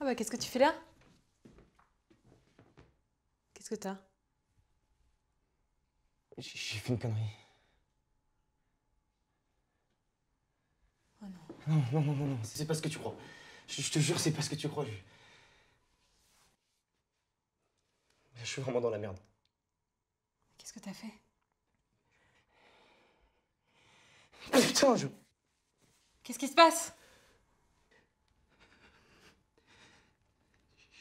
Ah bah qu'est-ce que tu fais là Qu'est-ce que t'as J'ai fait une connerie. Oh non. Non, non, non, non, non. c'est pas ce que tu crois. Je, te jure, c'est pas ce que tu crois. Je, je suis vraiment dans la merde. Qu'est-ce que t'as fait Putain, je... Qu'est-ce qui se passe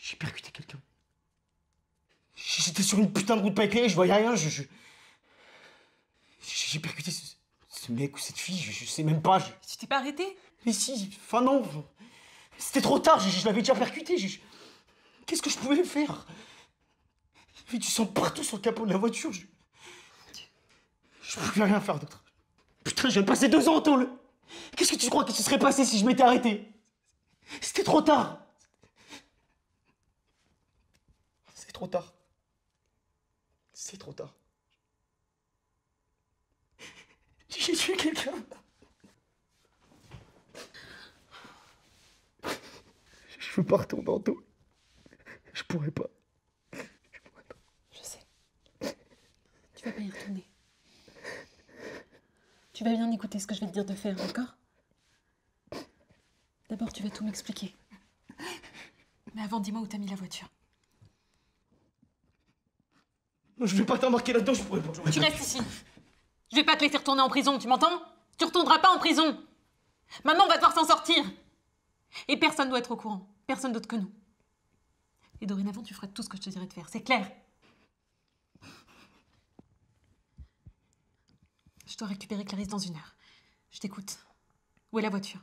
J'ai percuté quelqu'un. J'étais sur une putain de route pas éclairée, je voyais rien, je. J'ai percuté ce, mec ou cette fille, je, sais même pas. Si Tu t'es pas arrêté Mais si, enfin non. C'était trop tard, je, l'avais déjà percuté. Qu'est-ce que je pouvais faire Mais tu sens partout sur le capot de la voiture. Je, je pouvais rien faire d'autre. Putain, je viens de passer deux ans en le. Qu'est-ce que tu crois que se serait passé si je m'étais arrêté C'était trop tard. trop tard. C'est trop tard. J'ai tué quelqu'un. Je veux pas retourner en Je pourrais pas. Je pourrais pas. Je sais. Tu vas pas y retourner. Tu vas bien écouter ce que je vais te dire de faire, d'accord D'abord, tu vas tout m'expliquer. Mais avant, dis-moi où t'as mis la voiture. Je je vais pas t'embarquer là-dedans, je pourrais pas. Tu restes ici. Je vais pas te laisser retourner en prison, tu m'entends Tu retourneras pas en prison. Maintenant, on va devoir s'en sortir. Et personne ne doit être au courant. Personne d'autre que nous. Et dorénavant, tu feras tout ce que je te dirai de faire, c'est clair Je dois récupérer Clarisse dans une heure. Je t'écoute. Où est la voiture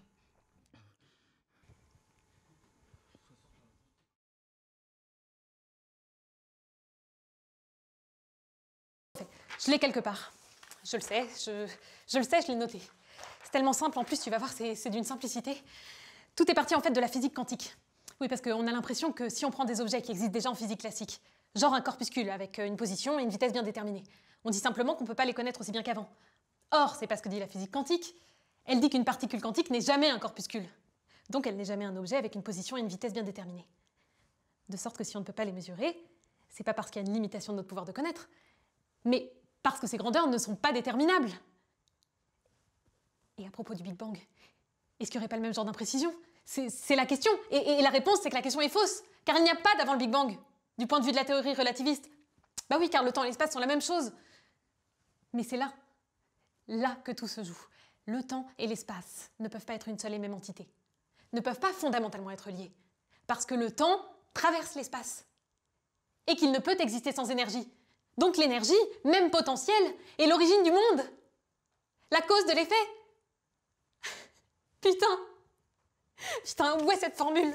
Je l'ai quelque part. Je le sais, je, le sais, je l'ai noté. C'est tellement simple, en plus tu vas voir, c'est d'une simplicité. Tout est parti en fait de la physique quantique. Oui, parce qu'on a l'impression que si on prend des objets qui existent déjà en physique classique, genre un corpuscule avec euh, une position et une vitesse bien déterminée, on dit simplement qu'on ne peut pas les connaître aussi bien qu'avant. Or, c'est pas ce que dit la physique quantique. Elle dit qu'une particule quantique n'est jamais un corpuscule. Donc elle n'est jamais un objet avec une position et une vitesse bien déterminées. De sorte que si on ne peut pas les mesurer, c'est pas parce qu'il y a une limitation de notre pouvoir de connaître, mais parce que ces grandeurs ne sont pas déterminables. Et à propos du Big Bang, est-ce qu'il n'y aurait pas le même genre d'imprécision C'est la question. Et, et la réponse, c'est que la question est fausse, car il n'y a pas d'avant le Big Bang, du point de vue de la théorie relativiste. Bah oui, car le temps et l'espace sont la même chose. Mais c'est là, là que tout se joue. Le temps et l'espace ne peuvent pas être une seule et même entité, ne peuvent pas fondamentalement être liés, parce que le temps traverse l'espace, et qu'il ne peut exister sans énergie. Donc l'énergie, même potentielle, est l'origine du monde. La cause de l'effet. Putain. Putain, où est cette formule